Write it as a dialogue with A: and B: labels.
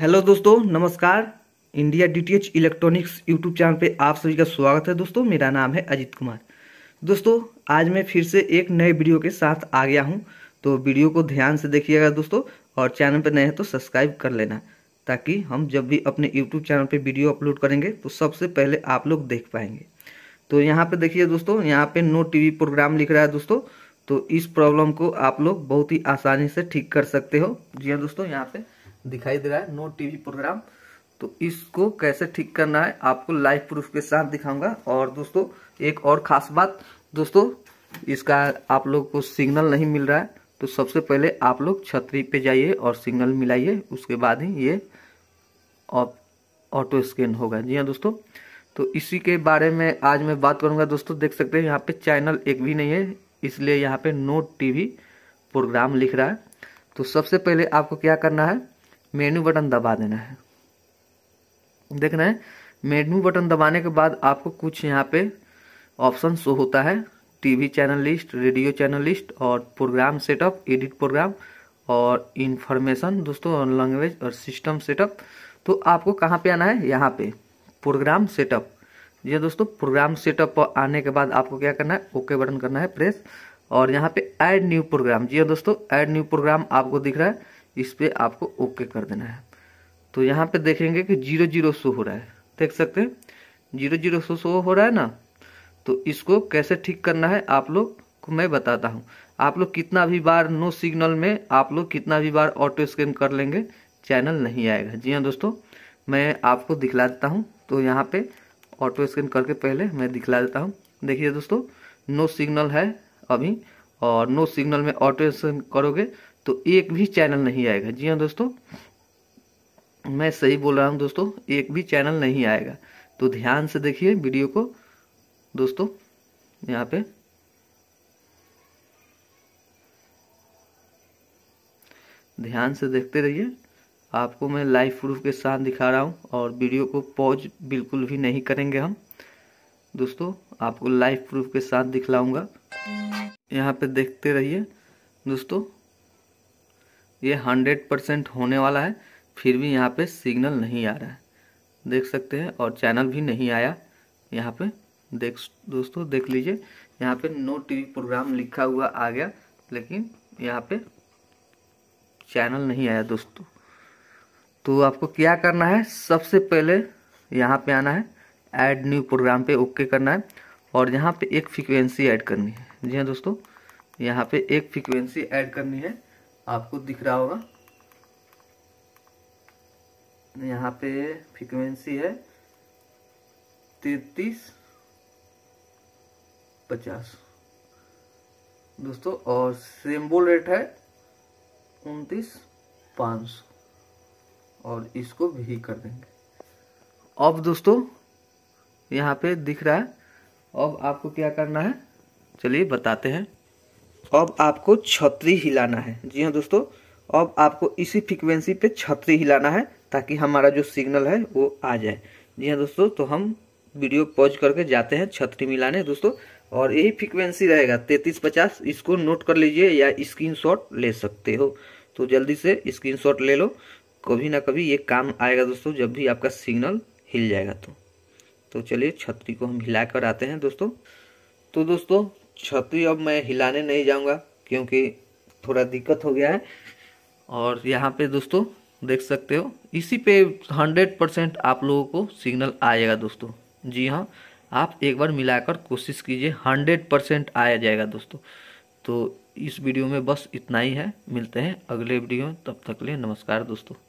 A: hello दोस्तों नमस्कार India DTH electronics YouTube channel पे आप सभी का स्वागत है दोस्तों मेरा नाम है अजित कुमार दोस्तों आज मैं फिर से एक नए वीडियो के साथ आ गया हूं तो वीडियो को ध्यान से देखिएगा दोस्तों और चैनल पे नए हैं तो सब्सक्राइब कर लेना ताकि हम जब भी अपने यूट्यूब चैनल पर वीडियो अपलोड करेंगे तो सबसे पहले आप लोग देख पाएंगे तो यहाँ पर देखिए दोस्तों यहाँ पर नो टी प्रोग्राम लिख रहा है दोस्तों तो इस प्रॉब्लम को आप लोग बहुत ही आसानी से ठीक कर सकते हो जी हाँ दोस्तों यहाँ पर दिखाई दे रहा है नो टीवी प्रोग्राम तो इसको कैसे ठीक करना है आपको लाइव प्रूफ के साथ दिखाऊंगा और दोस्तों एक और खास बात दोस्तों इसका आप लोग को सिग्नल नहीं मिल रहा है तो सबसे पहले आप लोग छतरी पे जाइए और सिग्नल मिलाइए उसके बाद ही ये ऑटो स्कैन होगा जी हाँ दोस्तों तो इसी के बारे में आज मैं बात करूंगा दोस्तों देख सकते हैं यहाँ पे चैनल एक भी नहीं है इसलिए यहाँ पे नोट टीवी प्रोग्राम लिख रहा है तो सबसे पहले आपको क्या करना है मेनू बटन दबा देना है देख रहे हैं मेनू बटन दबाने के बाद आपको कुछ यहाँ पे ऑप्शन शो होता है TV channel list radio channel list और प्रोग्राम सेटअप एडिट प्रोग्राम और इन्फॉर्मेशन दोस्तों लैंग्वेज और सिस्टम सेटअप तो आपको कहाँ पे आना है यहाँ पे प्रोग्राम सेटअप ये दोस्तों प्रोग्राम सेटअप पर आने के बाद आपको क्या करना है ओके बटन करना है प्रेस और यहाँ पे ऐड न्यू प्रोग्राम जी दोस्तों ऐड न्यू प्रोग्राम आपको दिख रहा है इस पर आपको ओके कर देना है तो यहाँ पे देखेंगे कि जीरो जीरो शो हो रहा है देख सकते हैं जीरो जीरो शो शो हो रहा है ना तो इसको कैसे ठीक करना है आप लोग को मैं बताता हूँ आप लोग कितना भी बार नो सिग्नल में आप लोग कितना भी बार ऑटो स्कैन कर लेंगे चैनल नहीं आएगा जी हाँ दोस्तों मैं आपको दिखला देता हूँ तो यहाँ पे ऑटो स्कैन करके पहले मैं दिखला देता हूँ देखिए दोस्तों नो सिग्नल है अभी और नो सिग्नल में ऑटो स्कैन करोगे तो एक भी चैनल नहीं आएगा जी हाँ दोस्तों मैं सही बोल रहा हूँ दोस्तों एक भी चैनल नहीं आएगा तो ध्यान से देखिए वीडियो को दोस्तों यहाँ पे ध्यान से देखते रहिए आपको मैं लाइव प्रूफ के साथ दिखा रहा हूँ और वीडियो को पॉज बिल्कुल भी नहीं करेंगे हम दोस्तों आपको लाइव प्रूफ के साथ दिखलाऊंगा यहाँ पे देखते रहिए दोस्तों ये हंड्रेड परसेंट होने वाला है फिर भी यहाँ पे सिग्नल नहीं आ रहा है देख सकते हैं और चैनल भी नहीं आया यहाँ पे देख दोस्तों देख लीजिए यहाँ पे नो टीवी प्रोग्राम लिखा हुआ आ गया लेकिन यहाँ पे चैनल नहीं आया दोस्तों तो आपको क्या करना है सबसे पहले यहाँ पे आना है ऐड न्यू प्रोग्राम पे ओके करना है और यहाँ पे एक फ्रिक्वेंसी ऐड करनी है जी हाँ दोस्तों यहाँ पे एक फ्रिक्वेंसी ऐड करनी है आपको दिख रहा होगा यहाँ पे फ्रीक्वेंसी है तैतीस पचास दोस्तों और सिम्बोल रेट है उनतीस पाँच सौ और इसको भी कर देंगे अब दोस्तों यहाँ पे दिख रहा है अब आपको क्या करना है चलिए बताते हैं अब आपको छतरी हिलाना है जी हाँ दोस्तों अब आपको इसी फ्रिक्वेंसी पे छतरी हिलाना है ताकि हमारा जो सिग्नल है वो आ जाए जी हाँ दोस्तों तो हम वीडियो पॉज करके जाते हैं छतरी मिलाने दोस्तों और यही फ्रिक्वेंसी रहेगा तैतीस पचास इसको नोट कर लीजिए या स्क्रीन ले सकते हो तो जल्दी से स्क्रीन ले लो कभी ना कभी ये काम आएगा दोस्तों जब भी आपका सिग्नल हिल जाएगा तो तो चलिए छतरी को हम हिला कर आते हैं दोस्तों तो दोस्तों छतु अब मैं हिलाने नहीं जाऊंगा क्योंकि थोड़ा दिक्कत हो गया है और यहाँ पे दोस्तों देख सकते हो इसी पे 100 परसेंट आप लोगों को सिग्नल आएगा दोस्तों जी हाँ आप एक बार मिलाकर कोशिश कीजिए 100 परसेंट आया जाएगा दोस्तों तो इस वीडियो में बस इतना ही है मिलते हैं अगले वीडियो में तब तक लिए नमस्कार दोस्तों